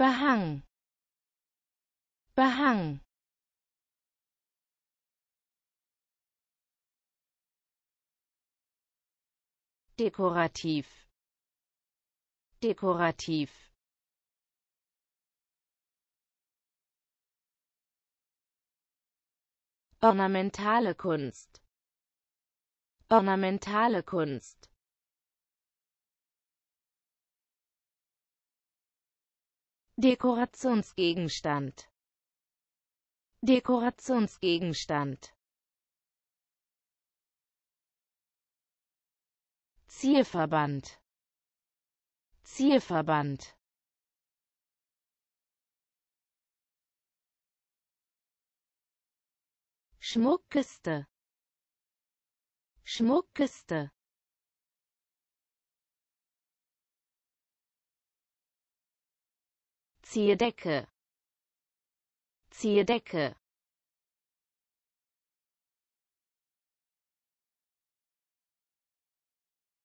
Behang Behang Dekorativ Dekorativ Ornamentale Kunst Ornamentale Kunst Dekorationsgegenstand Dekorationsgegenstand Zielverband Zielverband Schmuckkiste Schmuckkiste Ziehdecke Ziehdecke